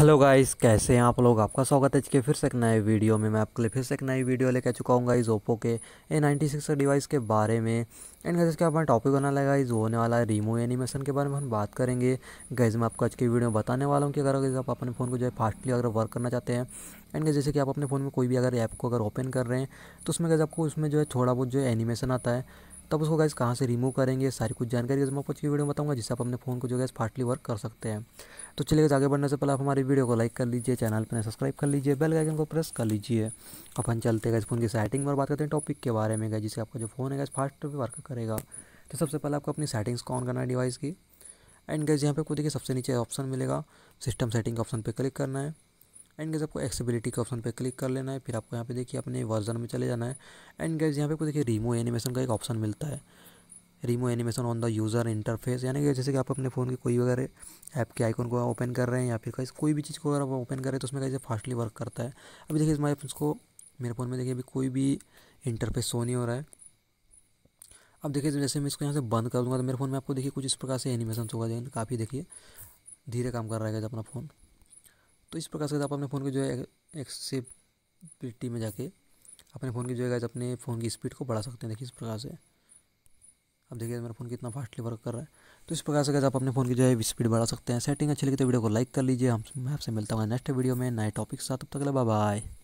hello guys कैसे हैं आप लोग आपका स्वागत है के फिर से एक नए वीडियो में मैं आपके लिए फिर से एक नई वीडियो लेकर चुका हूँ गाइस ओप्पो के ए नाइन्टी सिक्स डिवाइस के बारे में एंड गाइस इसका अपना टॉपिक होने लगा गाइस होने वाला है रिमो एनिमेशन के बारे में हम बात करेंगे गाइस मैं आपको आज की वीडियो में बताने वाला हूँ कि अगर आप अपने फ़ोन को जो है फास्टली अगर वर्क करना चाहते हैं एंड जैसे कि आप अपने फ़ोन में कोई भी अगर ऐप को अगर ओपन कर रहे हैं तो उसमें गाइस आपको उसमें जो है थोड़ा बहुत जो है एनिमेशन आता है तब उसको गैस कहाँ से रिमूव करेंगे सारी कुछ जानकारी मैं आपको वीडियो में बताऊंगा जिससे आप अपने फ़ोन को जो है फास्टली वर्क कर सकते हैं तो चलिए आगे बढ़ने से पहले आप हमारी वीडियो को लाइक कर लीजिए चैनल पर सब्सक्राइब कर लीजिए बेल आइकन को प्रेस कर लीजिए अपन चलते गए फ़ोन की सेटिंग पर बात करते हैं टॉपिक के बारे में गए जिससे आपका जो फ़ोन है गैस फास्ट वर्क करेगा तो सबसे पहले आपको अपनी सेटिंग्स को ऑन करना है डिवाइस की एंड गैस यहाँ पे आपको देखिए सबसे नीचे ऑप्शन मिलेगा सिस्टम सेटिंग ऑप्शन पे क्लिक करना है एंड गैस आपको एक्सेबिलिटी के ऑप्शन पर क्लिक कर लेना है फिर आपको यहाँ पे देखिए अपने वर्जन में चले जाना है एंड गैस यहाँ पे आपको देखिए रिमो एनिमेशन का एक ऑप्शन मिलता है remove animation on the user interface यानी कि जैसे कि आप अपने फ़ोन के कोई वगैरह ऐप के आइकन को ओपन कर रहे हैं या फिर कैसे कोई भी चीज़ को अगर आप ओपन करें तो उसमें कैसे फास्टली वर्क करता है अभी देखिए इसमें उसको मेरे फ़ोन में देखिए अभी कोई भी इंटरफेस शो नहीं हो रहा है अब देखिए जैसे मैं इसको यहाँ से बंद कर दूँगा तो मेरे फ़ोन में आपको देखिए कुछ इस प्रकार से एनिमेशन होगा काफ़ी देखिए धीरे काम कर रहा है अपना फ़ोन तो इस प्रकार से आप अपने फ़ोन की जो है एक्सेबिलिटी में जाके अपने फ़ोन की जो है अपने फ़ोन की स्पीड को बढ़ा सकते हैं देखिए इस प्रकार से अब देखिए मेरा फ़ोन कितना फास्टली वर्क कर रहा है तो इस प्रकार से अगर आप अपने फ़ोन की जो है स्पीड बढ़ा सकते हैं सेटिंग अच्छी लगी तो वीडियो को लाइक कर लीजिए हम मैं आपसे मिलता हूँ नेक्स्ट वीडियो में नए टॉपिक के साथ तब तक के बाय